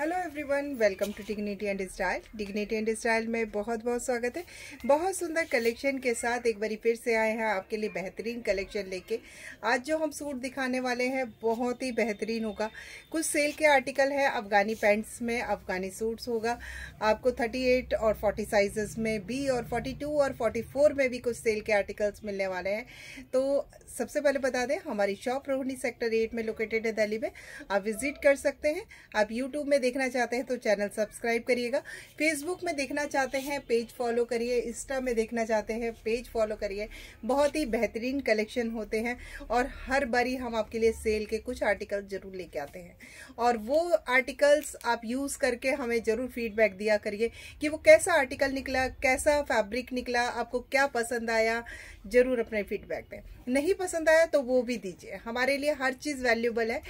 hello everyone welcome to dignity and style dignity and style में बहुत बहुत स्वागत है बहुत सुंदर कलेक्शन के साथ एक बारी फिर से आए हैं आपके लिए बेहतरीन कलेक्शन लेके आज जो हम सूट दिखाने वाले हैं बहुत ही बेहतरीन होगा कुछ सेल के आर्टिकल है अफगानी पैंट्स में अफगानी सूट्स होगा आपको थर्टी और फोर्टी साइजेस में बी और फोर्टी और फोर्टी में भी कुछ सेल के आर्टिकल्स मिलने वाले हैं तो सबसे पहले बता दें हमारी शॉप रोहिणी सेक्टर एट में लोकेटेड है दिल्ली में आप विजिट कर सकते हैं आप यूट्यूब में देखना चाहते हैं तो चैनल सब्सक्राइब करिएगा फेसबुक में देखना चाहते हैं पेज फॉलो करिए इंस्टा में देखना चाहते हैं पेज फॉलो करिए बहुत ही बेहतरीन कलेक्शन होते हैं और हर बारी हम आपके लिए सेल के कुछ आर्टिकल जरूर लेके आते हैं और वो आर्टिकल्स आप यूज़ करके हमें ज़रूर फीडबैक दिया करिए कि वो कैसा आर्टिकल निकला कैसा फैब्रिक निकला आपको क्या पसंद आया ज़रूर अपने फीडबैक दें नहीं पसंद आया तो वो भी दीजिए हमारे लिए हर चीज़ वैल्यूबल है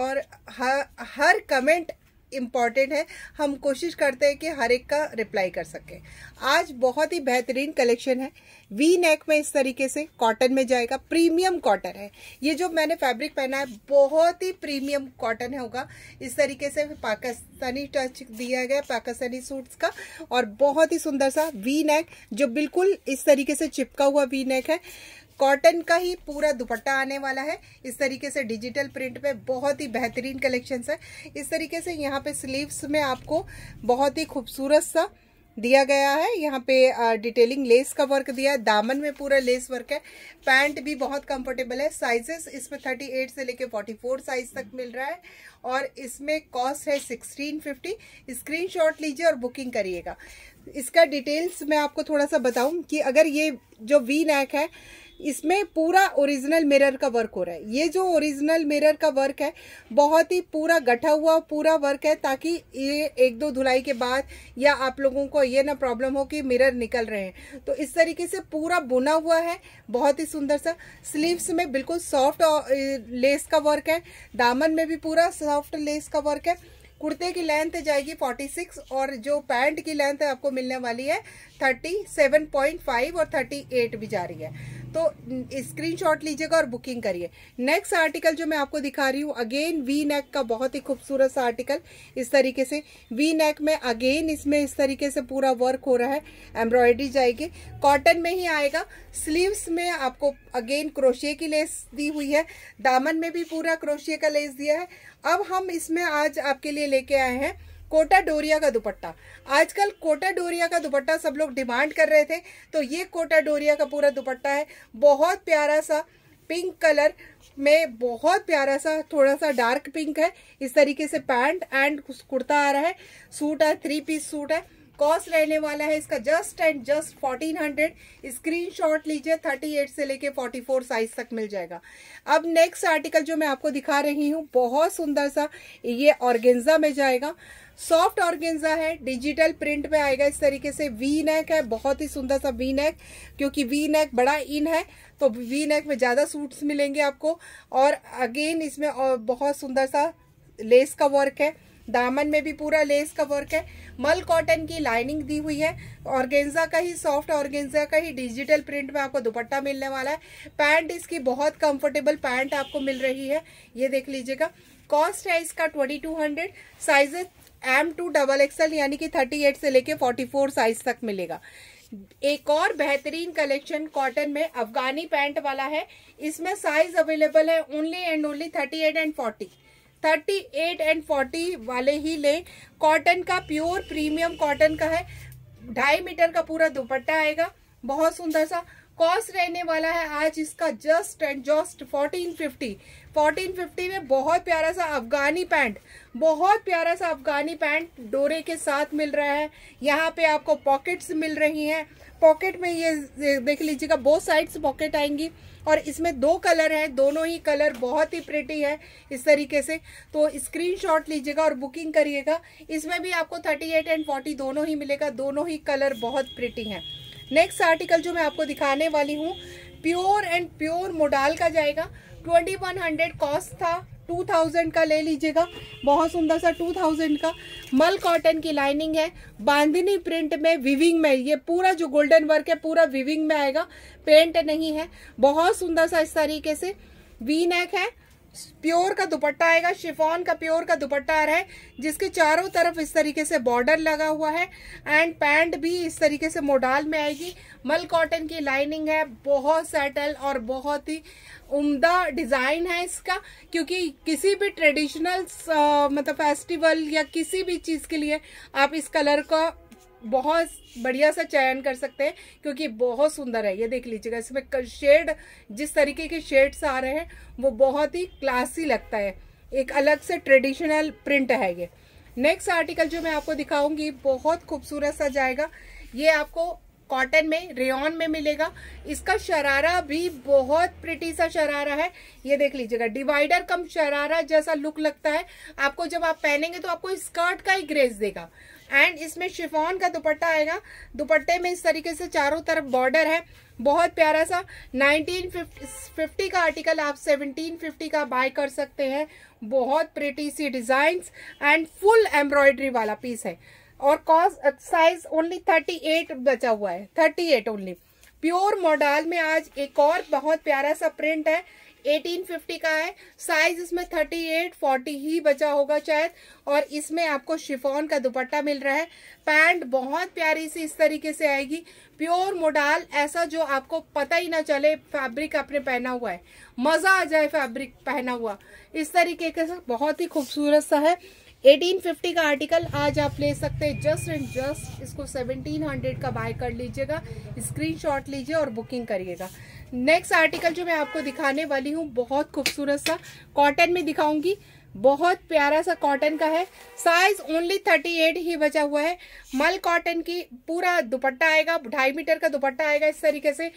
और हर, हर कमेंट इम्पॉर्टेंट है हम कोशिश करते हैं कि हर एक का रिप्लाई कर सकें आज बहुत ही बेहतरीन कलेक्शन है वी नेक में इस तरीके से कॉटन में जाएगा प्रीमियम कॉटन है ये जो मैंने फैब्रिक पहना है बहुत ही प्रीमियम कॉटन है होगा इस तरीके से पाकिस्तानी टच दिया गया पाकिस्तानी सूट्स का और बहुत ही सुंदर सा वी नेक जो बिल्कुल इस तरीके से चिपका हुआ वी नेक है कॉटन का ही पूरा दुपट्टा आने वाला है इस तरीके से डिजिटल प्रिंट पे बहुत ही बेहतरीन कलेक्शन है इस तरीके से यहाँ पे स्लीव्स में आपको बहुत ही खूबसूरत सा दिया गया है यहाँ पे डिटेलिंग लेस का वर्क दिया है दामन में पूरा लेस वर्क है पैंट भी बहुत कंफर्टेबल है साइजेस इसमें 38 से लेके 44 साइज तक मिल रहा है और इसमें कॉस्ट है 1650 स्क्रीनशॉट लीजिए और बुकिंग करिएगा इसका डिटेल्स मैं आपको थोड़ा सा बताऊं कि अगर ये जो वी नेक है इसमें पूरा ओरिजिनल मिरर का वर्क हो रहा है ये जो ओरिजिनल मिरर का वर्क है बहुत ही पूरा गठा हुआ पूरा वर्क है ताकि ये एक दो धुलाई के बाद या आप लोगों को ये ना प्रॉब्लम हो कि मिरर निकल रहे हैं तो इस तरीके से पूरा बुना हुआ है बहुत ही सुंदर सा स्लीव्स में बिल्कुल सॉफ्ट लेस का वर्क है दामन में भी पूरा सॉफ्ट लेस का वर्क है कुर्ते की लेंथ जाएगी 46 और जो पैंट की लेंथ आपको मिलने वाली है 37.5 और 38 भी जा रही है तो स्क्रीनशॉट लीजिएगा और बुकिंग करिए नेक्स्ट आर्टिकल जो मैं आपको दिखा रही हूँ अगेन वी नेक का बहुत ही खूबसूरत सा आर्टिकल इस तरीके से वी नेक में अगेन इसमें इस तरीके से पूरा वर्क हो रहा है एम्ब्रॉयडरी जाएगी कॉटन में ही आएगा स्लीव्स में आपको अगेन क्रोशिए की लेस दी हुई है दामन में भी पूरा क्रोशिए का लेस दिया है अब हम इसमें आज आपके लिए लेके आए हैं कोटा डोरिया का दुपट्टा आजकल कोटा डोरिया का दुपट्टा सब लोग डिमांड कर रहे थे तो ये कोटा डोरिया का पूरा दुपट्टा है बहुत प्यारा सा पिंक कलर में बहुत प्यारा सा थोड़ा सा डार्क पिंक है इस तरीके से पैंट एंड कुर्ता आ रहा है सूट है थ्री पीस सूट है कॉस्ट रहने वाला है इसका just and just fourteen hundred screenshot लीजिए थर्टी एट से लेके फोर्टी फोर साइज तक मिल जाएगा अब नेक्स्ट आर्टिकल जो मैं आपको दिखा रही हूँ बहुत सुंदर सा ये ऑर्गेंजा में जाएगा सॉफ्ट ऑर्गेंजा है डिजिटल प्रिंट में आएगा इस तरीके से वी नेक है बहुत ही सुंदर सा वी नेक क्योंकि वी नेक बड़ा इन है तो वी नेक में ज़्यादा सूट्स मिलेंगे आपको और अगेन इसमें बहुत सुंदर सा लेस का वर्क है दामन में भी पूरा लेस का वर्क है मल कॉटन की लाइनिंग दी हुई है ऑर्गेंजा का ही सॉफ्ट ऑर्गेंजा का ही डिजिटल प्रिंट में आपको दुपट्टा मिलने वाला है पैंट इसकी बहुत कंफर्टेबल पैंट आपको मिल रही है ये देख लीजिएगा कॉस्ट है इसका twenty two hundred size M to double XL यानी कि थर्टी एट से लेके फोर्टी फोर साइज तक मिलेगा एक और बेहतरीन कलेक्शन कॉटन में अफगानी पैंट वाला है इसमें साइज अवेलेबल है only and only thirty eight and forty thirty eight and forty वाले ही लें कॉटन का प्योर प्रीमियम कॉटन का है ढाई मीटर का पूरा दुपट्टा आएगा बहुत सुंदर सा कॉस्ट रहने वाला है आज इसका just and just fourteen fifty fourteen fifty में बहुत प्यारा सा अफगानी पैंट बहुत प्यारा सा अफगानी पैंट डोरे के साथ मिल रहा है यहाँ पे आपको पॉकेट्स मिल रही हैं पॉकेट में ये देख लीजिएगा बहुत साइड्स पॉकेट आएंगी और इसमें दो कलर हैं दोनों ही कलर बहुत ही प्रिटी है इस तरीके से तो स्क्रीनशॉट लीजिएगा और बुकिंग करिएगा इसमें भी आपको 38 एंड 40 दोनों ही मिलेगा दोनों ही कलर बहुत प्रिटी हैं नेक्स्ट आर्टिकल जो मैं आपको दिखाने वाली हूँ प्योर एंड प्योर मोडाल का जाएगा ट्वेंटी वन हंड्रेड कॉस्ट था टू थाउजेंड का ले लीजिएगा बहुत सुंदर सा टू थाउजेंड का मल कॉटन की लाइनिंग है बांधनी प्रिंट में विविंग में ये पूरा जो गोल्डन वर्क है पूरा विविंग में आएगा पेंट नहीं है बहुत सुंदर सा इस तरीके से वी नेक है प्योर का दुपट्टा आएगा शिफॉन का प्योर का दुपट्टा आ रहा है जिसके चारों तरफ इस तरीके से बॉर्डर लगा हुआ है एंड पैंट भी इस तरीके से मोडाल में आएगी मल कॉटन की लाइनिंग है बहुत सेटल और बहुत ही उम्दा डिज़ाइन है इसका क्योंकि किसी भी ट्रेडिशनल मतलब फेस्टिवल या किसी भी चीज़ के लिए आप इस कलर का बहुत बढ़िया सा चयन कर सकते हैं क्योंकि बहुत सुंदर है ये देख लीजिएगा इसमें शेड जिस तरीके के शेड्स आ रहे हैं वो बहुत ही क्लासी लगता है एक अलग से ट्रेडिशनल प्रिंट है ये नेक्स्ट आर्टिकल जो मैं आपको दिखाऊंगी बहुत खूबसूरत सा जाएगा ये आपको कॉटन में रेन में मिलेगा इसका शरारा भी बहुत प्रिटी सा शरारा है ये देख लीजिएगा डिवाइडर कम शरारा जैसा लुक लगता है आपको जब आप पहनेंगे तो आपको स्कर्ट का ही ग्रेस देगा एंड इसमें शिफॉन का दुपट्टा आएगा दुपट्टे में इस तरीके से चारों तरफ बॉर्डर है बहुत प्यारा सा 1950 का आर्टिकल आप 1750 का बाय कर सकते हैं बहुत प्रिटी सी डिजाइन एंड फुल एम्ब्रॉयडरी वाला पीस है और कॉस्ट साइज ओनली 38 बचा हुआ है 38 ओनली प्योर मॉडल में आज एक और बहुत प्यारा सा प्रिंट है 1850 का है साइज इसमें 38, 40 ही बचा होगा शायद और इसमें आपको शिफॉन का दुपट्टा मिल रहा है पैंट बहुत प्यारी सी इस तरीके से आएगी प्योर मोडाल ऐसा जो आपको पता ही ना चले फैब्रिक आपने पहना हुआ है मज़ा आ जाए फैब्रिक पहना हुआ इस तरीके का बहुत ही खूबसूरत सा है 1850 का आर्टिकल आज आप ले सकते हैं जस्ट एंड जस्ट इसको 1700 का बाय कर लीजिएगा स्क्रीनशॉट लीजिए और बुकिंग करिएगा नेक्स्ट आर्टिकल जो मैं आपको दिखाने वाली हूँ बहुत खूबसूरत सा कॉटन में दिखाऊंगी बहुत प्यारा सा कॉटन का है साइज ओनली थर्टी एट ही बचा हुआ है मल कॉटन की पूरा दुपट्टा आएगा ढाई मीटर का दुपट्टा आएगा इस तरीके से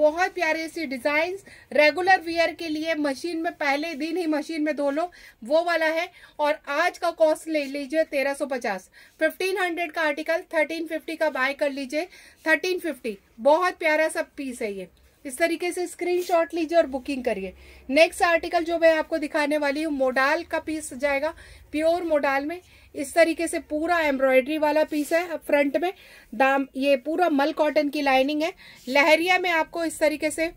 बहुत प्यारे सी डिजाइन रेगुलर वियर के लिए मशीन में पहले दिन ही मशीन में धो लो वो वाला है और आज का कॉस्ट ले लीजिए तेरह सौ पचास फिफ्टीन हंड्रेड का आर्टिकल थर्टीन फिफ्टी का बाय कर लीजिए थर्टीन फिफ्टी बहुत प्यारा सा पीस है ये इस तरीके से स्क्रीनशॉट लीजिए और बुकिंग करिए नेक्स्ट आर्टिकल जो मैं आपको दिखाने वाली हूँ मोडाल का पीस जाएगा प्योर मोडाल में इस तरीके से पूरा एम्ब्रॉयडरी वाला पीस है फ्रंट में दाम ये पूरा मल कॉटन की लाइनिंग है लहरिया में आपको इस तरीके से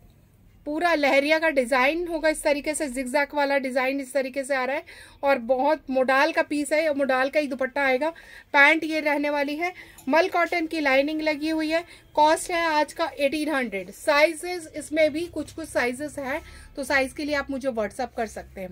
पूरा लहरिया का डिजाइन होगा इस तरीके से जिक्जैक वाला डिजाइन इस तरीके से आ रहा है और बहुत मोडाल का पीस है और मोडाल का ही दुपट्टा आएगा पैंट ये रहने वाली है मल कॉटन की लाइनिंग लगी हुई है कॉस्ट है आज का एटीन हंड्रेड साइजेस इसमें भी कुछ कुछ साइजेस हैं तो साइज के लिए आप मुझे व्हाट्सअप कर सकते हैं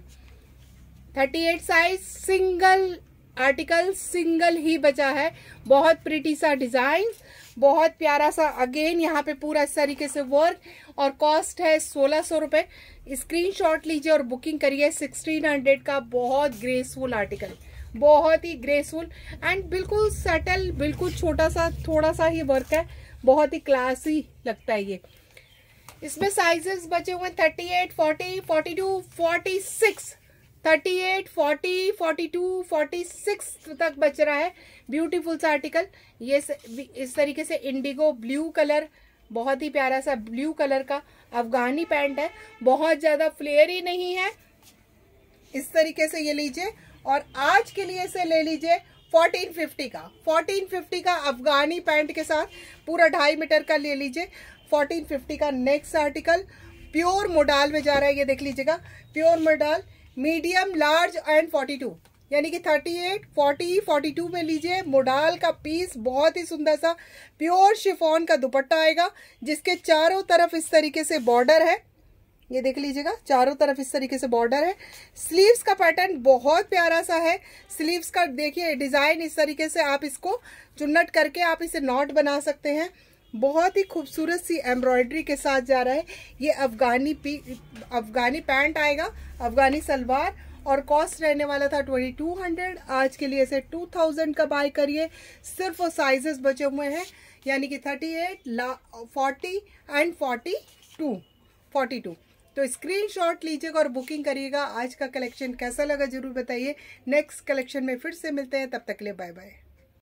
thirty eight size single article single ही बचा है बहुत प्रिटी सा डिज़ाइन बहुत प्यारा सा अगेन यहाँ पे पूरा इस तरीके से वर्क और कॉस्ट है सोलह सौ रुपये स्क्रीन लीजिए और बुकिंग करिए सिक्सटीन हंड्रेड का बहुत ग्रेसफुल आर्टिकल बहुत ही ग्रेसफुल एंड बिल्कुल सेटल बिल्कुल छोटा सा थोड़ा सा ही वर्क है बहुत ही क्लासी लगता है ये इसमें साइजेस बचे हुए हैं thirty eight forty forty two forty six thirty eight forty forty two forty six तक बच रहा है ब्यूटीफुल सा आर्टिकल ये इस तरीके से इंडिगो ब्लू कलर बहुत ही प्यारा सा ब्लू कलर का अफगानी पैंट है बहुत ज़्यादा फ्लेयर ही नहीं है इस तरीके से ये लीजिए और आज के लिए इसे ले लीजिए 1450 का 1450 का अफगानी पैंट के साथ पूरा ढाई मीटर का ले लीजिए 1450 का नेक्स्ट आर्टिकल प्योर मोडाल में जा रहा है ये देख लीजिएगा pure modal medium large and forty two यानी कि thirty eight forty forty two में लीजिए मोडाल का पीस बहुत ही सुंदर सा प्योर शिफॉन का दुपट्टा आएगा जिसके चारों तरफ इस तरीके से बॉर्डर है ये देख लीजिएगा चारों तरफ इस तरीके से बॉर्डर है स्लीव्स का पैटर्न बहुत प्यारा सा है स्लीव्स का देखिए डिजाइन इस तरीके से आप इसको चुन्नट करके आप इसे नॉट बना सकते हैं बहुत ही खूबसूरत सी एम्ब्रॉयडरी के साथ जा रहा है ये अफगानी पी अफगानी पैंट आएगा अफगानी सलवार और कॉस्ट रहने वाला था 2200 आज के लिए इसे 2000 का बाय करिए सिर्फ वो साइजेस बचे हुए हैं यानी कि 38 ला फोर्टी एंड 42 42 तो स्क्रीनशॉट लीजिएगा और बुकिंग करिएगा आज का कलेक्शन कैसा लगा जरूर बताइए नेक्स्ट कलेक्शन में फिर से मिलते हैं तब तक के लिए बाय बाय